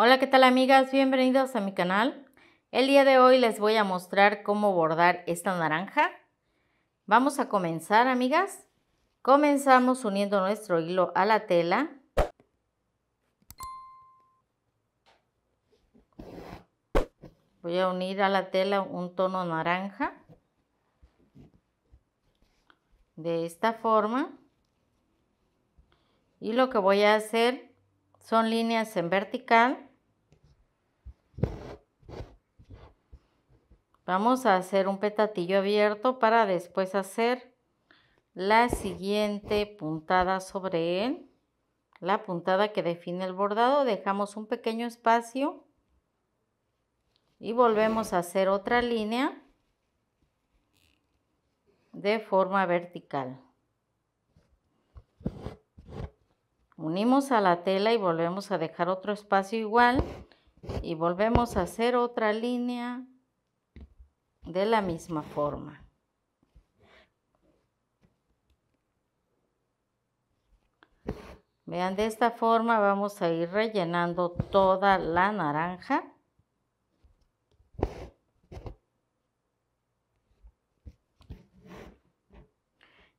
Hola, ¿qué tal amigas? Bienvenidos a mi canal. El día de hoy les voy a mostrar cómo bordar esta naranja. Vamos a comenzar, amigas. Comenzamos uniendo nuestro hilo a la tela. Voy a unir a la tela un tono naranja. De esta forma. Y lo que voy a hacer son líneas en vertical Vamos a hacer un petatillo abierto para después hacer la siguiente puntada sobre él. La puntada que define el bordado, dejamos un pequeño espacio y volvemos a hacer otra línea de forma vertical. Unimos a la tela y volvemos a dejar otro espacio igual y volvemos a hacer otra línea de la misma forma. Vean, de esta forma vamos a ir rellenando toda la naranja.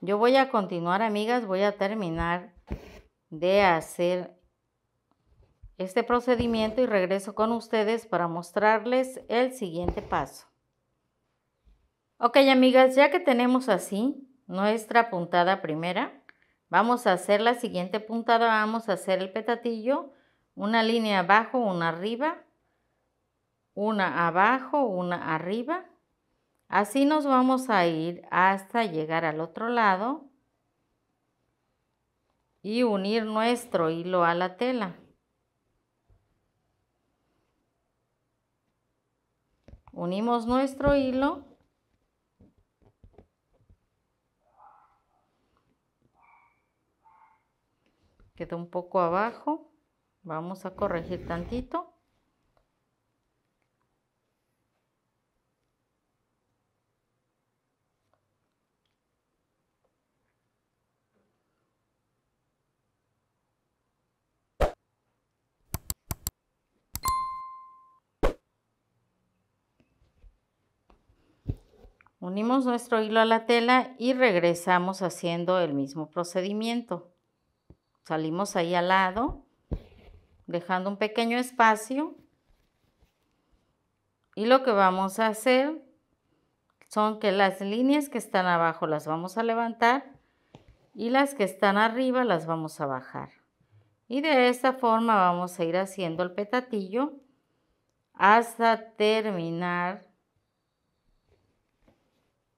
Yo voy a continuar, amigas, voy a terminar de hacer este procedimiento y regreso con ustedes para mostrarles el siguiente paso. Ok amigas, ya que tenemos así nuestra puntada primera, vamos a hacer la siguiente puntada, vamos a hacer el petatillo, una línea abajo, una arriba, una abajo, una arriba. Así nos vamos a ir hasta llegar al otro lado y unir nuestro hilo a la tela. Unimos nuestro hilo quedó un poco abajo vamos a corregir tantito Unimos nuestro hilo a la tela y regresamos haciendo el mismo procedimiento. Salimos ahí al lado, dejando un pequeño espacio. Y lo que vamos a hacer son que las líneas que están abajo las vamos a levantar y las que están arriba las vamos a bajar. Y de esta forma vamos a ir haciendo el petatillo hasta terminar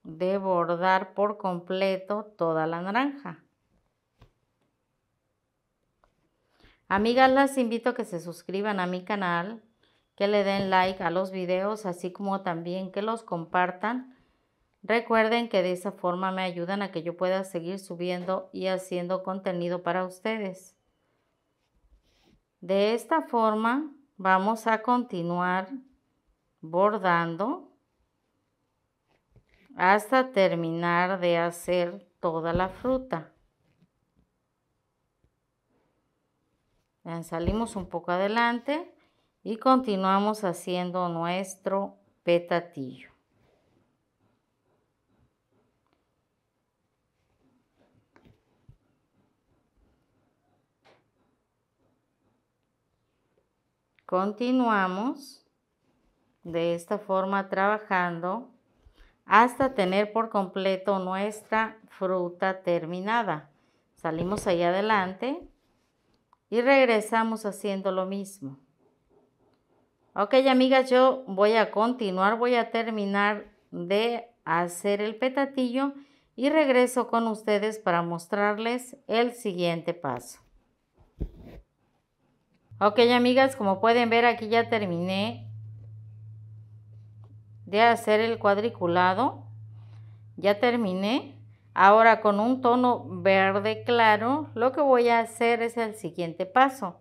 de bordar por completo toda la naranja. Amigas, las invito a que se suscriban a mi canal, que le den like a los videos, así como también que los compartan. Recuerden que de esa forma me ayudan a que yo pueda seguir subiendo y haciendo contenido para ustedes. De esta forma vamos a continuar bordando hasta terminar de hacer toda la fruta. Eh, salimos un poco adelante y continuamos haciendo nuestro petatillo. Continuamos de esta forma trabajando hasta tener por completo nuestra fruta terminada. Salimos ahí adelante y regresamos haciendo lo mismo. Ok amigas, yo voy a continuar, voy a terminar de hacer el petatillo y regreso con ustedes para mostrarles el siguiente paso. Ok amigas, como pueden ver aquí ya terminé de hacer el cuadriculado. Ya terminé. Ahora con un tono verde claro, lo que voy a hacer es el siguiente paso.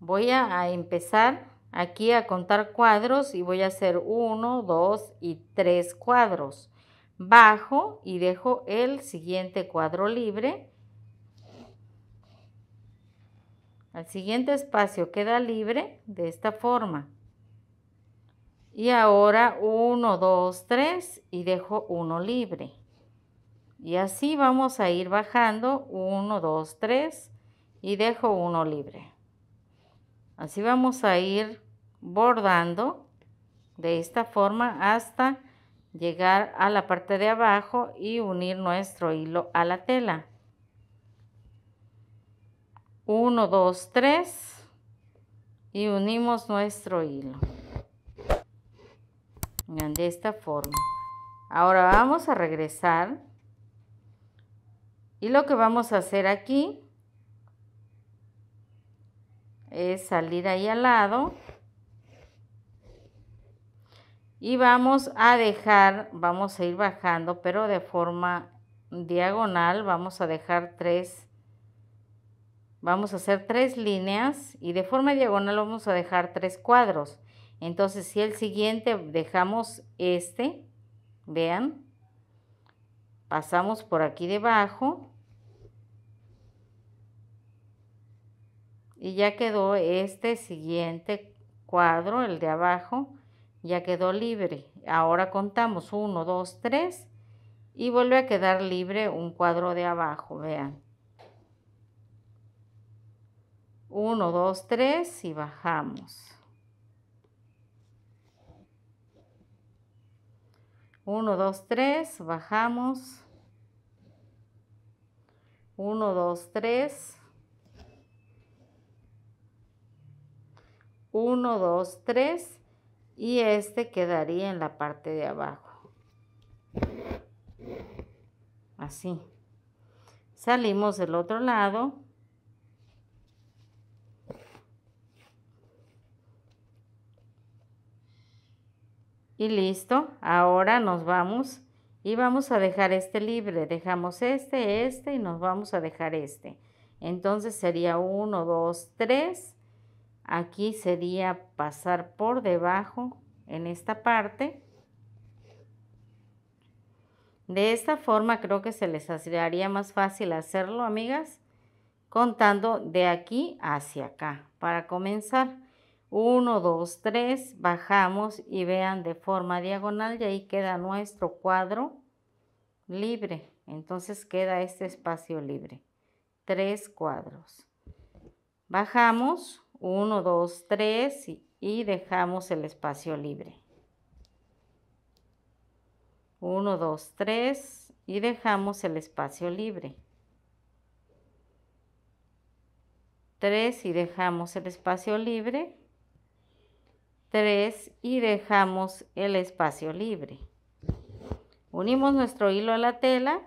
Voy a empezar aquí a contar cuadros y voy a hacer 1, 2 y tres cuadros. Bajo y dejo el siguiente cuadro libre. Al siguiente espacio queda libre de esta forma. Y ahora 1, dos, tres y dejo uno libre. Y así vamos a ir bajando 1, 2, 3 y dejo uno libre. Así vamos a ir bordando de esta forma hasta llegar a la parte de abajo y unir nuestro hilo a la tela. 1, 2, 3 y unimos nuestro hilo. De esta forma. Ahora vamos a regresar y lo que vamos a hacer aquí es salir ahí al lado y vamos a dejar, vamos a ir bajando, pero de forma diagonal, vamos a dejar tres, vamos a hacer tres líneas y de forma diagonal vamos a dejar tres cuadros. Entonces, si el siguiente dejamos este, vean, pasamos por aquí debajo y ya quedó este siguiente cuadro, el de abajo, ya quedó libre. Ahora contamos 1, 2, 3 y vuelve a quedar libre un cuadro de abajo, vean. 1, 2, 3 y bajamos. 1, 2, 3, bajamos. 1, 2, 3. 1, 2, 3 y este quedaría en la parte de abajo. Así. Salimos del otro lado. Y listo, ahora nos vamos y vamos a dejar este libre. Dejamos este, este y nos vamos a dejar este. Entonces sería 1, 2, 3. Aquí sería pasar por debajo en esta parte. De esta forma creo que se les haría más fácil hacerlo, amigas, contando de aquí hacia acá para comenzar. 1, 2, 3, bajamos y vean de forma diagonal y ahí queda nuestro cuadro libre. Entonces queda este espacio libre. Tres cuadros. Bajamos 1, 2, 3 y dejamos el espacio libre. 1, 2, 3 y dejamos el espacio libre. 3 y dejamos el espacio libre 3 y dejamos el espacio libre. Unimos nuestro hilo a la tela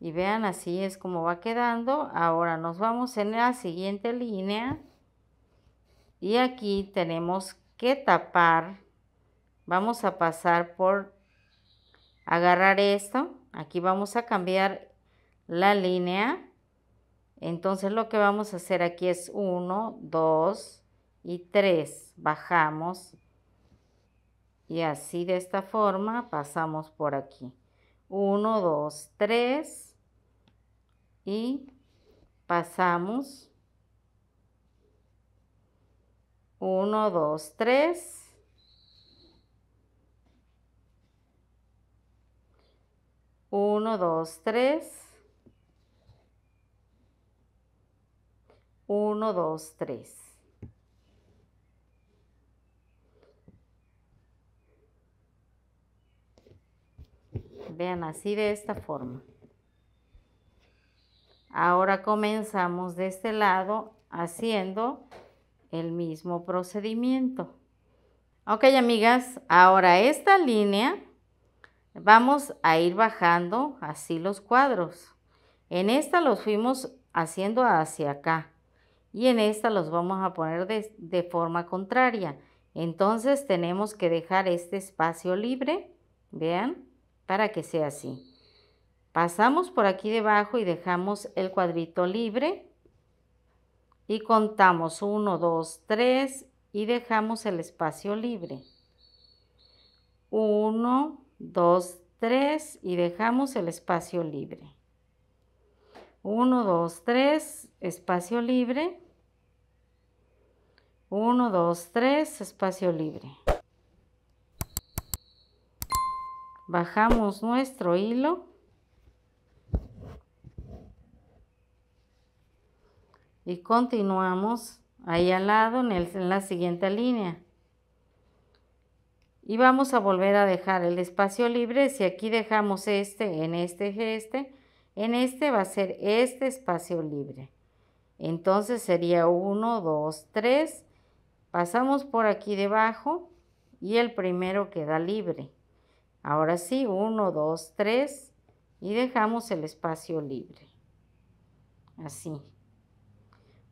y vean así es como va quedando. Ahora nos vamos en la siguiente línea y aquí tenemos que tapar. Vamos a pasar por agarrar esto. Aquí vamos a cambiar la línea. Entonces lo que vamos a hacer aquí es 1, 2, y 3 bajamos y así de esta forma pasamos por aquí 1 2 3 y pasamos 1 2 3 1 2 3 1 2 3 Vean así de esta forma. Ahora comenzamos de este lado haciendo el mismo procedimiento. Ok, amigas, ahora esta línea vamos a ir bajando así los cuadros. En esta los fuimos haciendo hacia acá y en esta los vamos a poner de, de forma contraria. Entonces tenemos que dejar este espacio libre, vean, para que sea así. Pasamos por aquí debajo y dejamos el cuadrito libre y contamos 1, 2, 3 y dejamos el espacio libre. 1, 2, 3 y dejamos el espacio libre. 1, 2, 3, espacio libre. 1, 2, 3, espacio libre. bajamos nuestro hilo y continuamos ahí al lado en, la siguiente línea y vamos a volver a dejar el espacio libre si aquí dejamos este en este eje este en este va a ser este espacio libre entonces sería 1 2 3 pasamos por aquí debajo y el primero queda libre Ahora sí, 1, 2, 3 y dejamos el espacio libre. Así.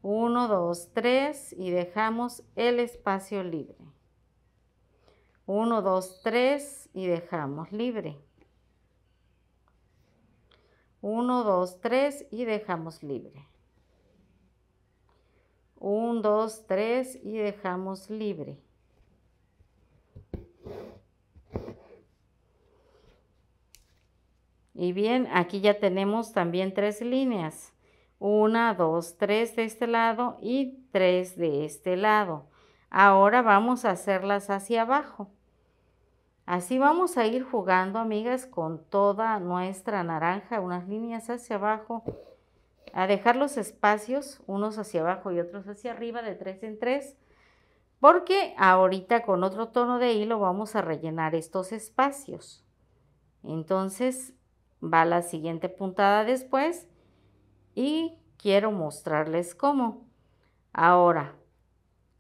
1, 2, 3 y dejamos el espacio libre. 1, 2, 3 y dejamos libre. 1, 2, 3 y dejamos libre. 1, 2, 3 y dejamos libre. Y bien, aquí ya tenemos también tres líneas. Una, dos, tres de este lado y tres de este lado. Ahora vamos a hacerlas hacia abajo. Así vamos a ir jugando, amigas, con toda nuestra naranja, unas líneas hacia abajo, a dejar los espacios, unos hacia abajo y otros hacia arriba, de tres en tres, porque ahorita con otro tono de hilo vamos a rellenar estos espacios. Entonces, Va la siguiente puntada después y quiero mostrarles cómo. Ahora,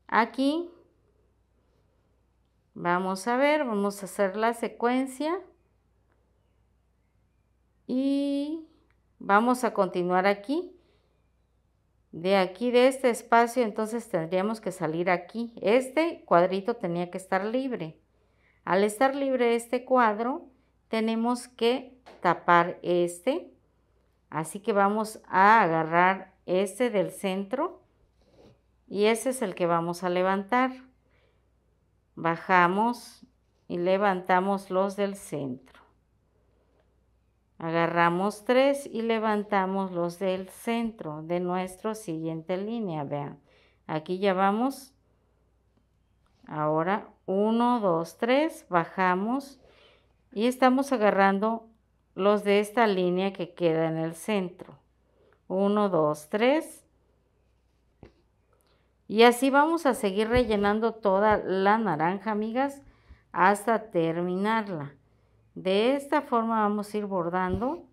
aquí vamos a ver, vamos a hacer la secuencia y vamos a continuar aquí. De aquí, de este espacio, entonces tendríamos que salir aquí. Este cuadrito tenía que estar libre. Al estar libre este cuadro, tenemos que tapar este. Así que vamos a agarrar este del centro y ese es el que vamos a levantar. Bajamos y levantamos los del centro. Agarramos tres y levantamos los del centro de nuestra siguiente línea. Vean, aquí ya vamos. Ahora 1, dos, tres, bajamos y estamos agarrando los de esta línea que queda en el centro 1 2 3 y así vamos a seguir rellenando toda la naranja amigas hasta terminarla de esta forma vamos a ir bordando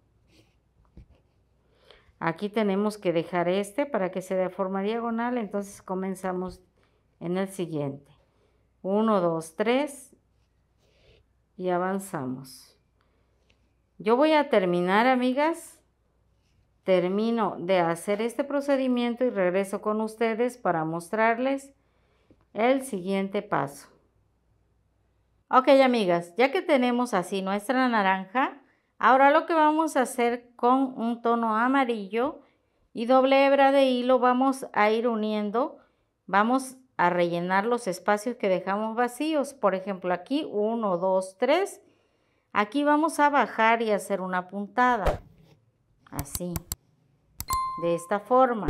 aquí tenemos que dejar este para que se dé forma diagonal entonces comenzamos en el siguiente 1 2 3 y avanzamos. Yo voy a terminar, amigas. Termino de hacer este procedimiento y regreso con ustedes para mostrarles el siguiente paso. Ok, amigas, ya que tenemos así nuestra naranja, ahora lo que vamos a hacer con un tono amarillo y doble hebra de hilo vamos a ir uniendo, vamos a rellenar los espacios que dejamos vacíos. Por ejemplo, aquí 1, 2, 3. Aquí vamos a bajar y hacer una puntada. Así. De esta forma.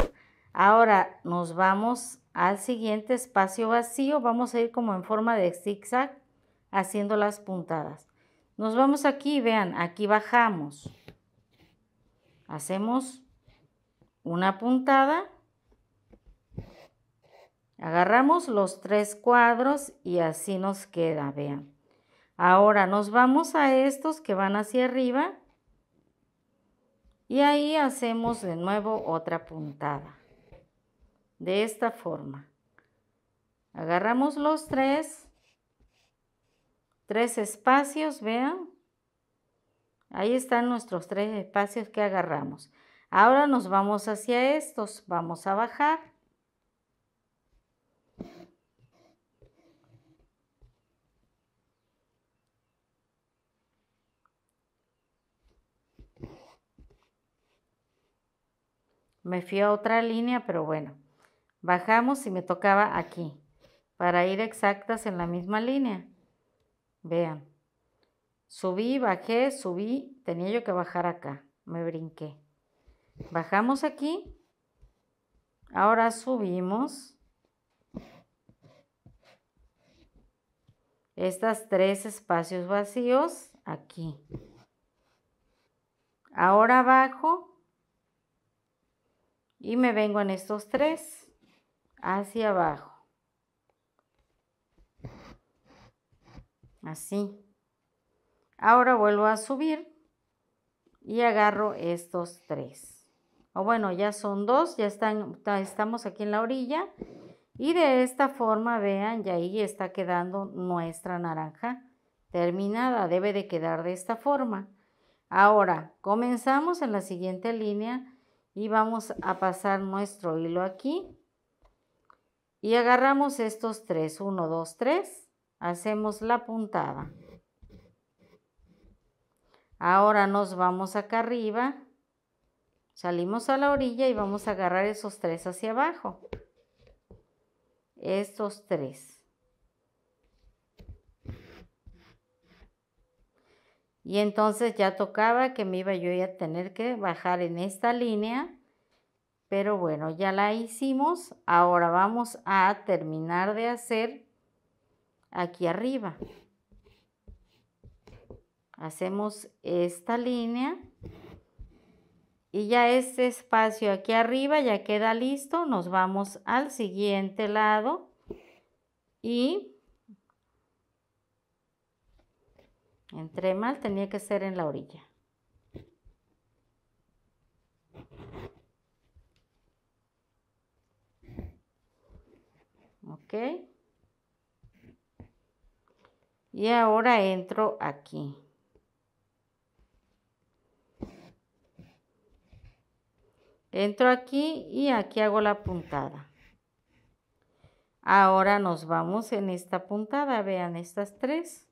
Ahora nos vamos al siguiente espacio vacío. Vamos a ir como en forma de zigzag haciendo las puntadas. Nos vamos aquí, vean, aquí bajamos. Hacemos una puntada Agarramos los tres cuadros y así nos queda, vean. Ahora nos vamos a estos que van hacia arriba y ahí hacemos de nuevo otra puntada. De esta forma. Agarramos los tres, tres espacios, vean. Ahí están nuestros tres espacios que agarramos. Ahora nos vamos hacia estos, vamos a bajar Me fui a otra línea, pero bueno, bajamos y me tocaba aquí, para ir exactas en la misma línea. Vean, subí, bajé, subí, tenía yo que bajar acá, me brinqué. Bajamos aquí, ahora subimos. Estas tres espacios vacíos aquí. Ahora bajo y me vengo en estos tres hacia abajo. Así. Ahora vuelvo a subir y agarro estos tres. O bueno, ya son dos, ya están, estamos aquí en la orilla. Y de esta forma, vean, ya ahí está quedando nuestra naranja terminada. Debe de quedar de esta forma. Ahora, comenzamos en la siguiente línea y vamos a pasar nuestro hilo aquí y agarramos estos tres, 1, 2, 3, hacemos la puntada. Ahora nos vamos acá arriba, salimos a la orilla y vamos a agarrar esos tres hacia abajo. Estos tres. Y entonces ya tocaba que me iba yo a tener que bajar en esta línea. Pero bueno, ya la hicimos. Ahora vamos a terminar de hacer aquí arriba. Hacemos esta línea. Y ya este espacio aquí arriba ya queda listo. Nos vamos al siguiente lado. Y Entré mal, tenía que ser en la orilla. Ok. Y ahora entro aquí. Entro aquí y aquí hago la puntada. Ahora nos vamos en esta puntada, vean estas tres.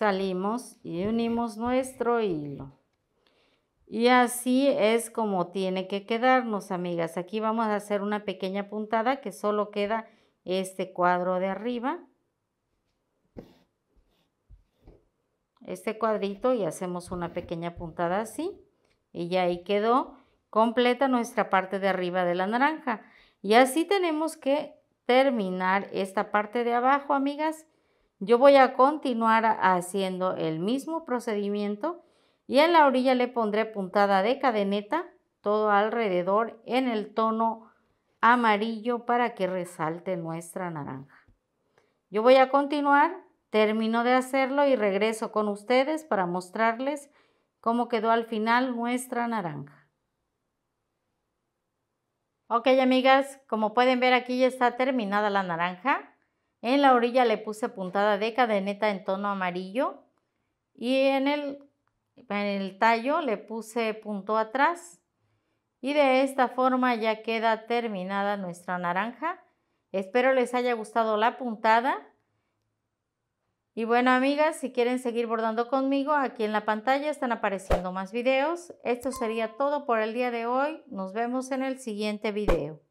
Salimos y unimos nuestro hilo. Y así es como tiene que quedarnos, amigas. Aquí vamos a hacer una pequeña puntada que solo queda este cuadro de arriba. Este cuadrito y hacemos una pequeña puntada así. Y ya ahí quedó completa nuestra parte de arriba de la naranja. Y así tenemos que terminar esta parte de abajo, amigas, yo voy a continuar haciendo el mismo procedimiento y en la orilla le pondré puntada de cadeneta todo alrededor en el tono amarillo para que resalte nuestra naranja. Yo voy a continuar, termino de hacerlo y regreso con ustedes para mostrarles cómo quedó al final nuestra naranja. Ok amigas, como pueden ver aquí ya está terminada la naranja. En la orilla le puse puntada de cadeneta en tono amarillo y en el, en el tallo le puse punto atrás. Y de esta forma ya queda terminada nuestra naranja. Espero les haya gustado la puntada. Y bueno amigas, si quieren seguir bordando conmigo, aquí en la pantalla están apareciendo más videos. Esto sería todo por el día de hoy. Nos vemos en el siguiente video.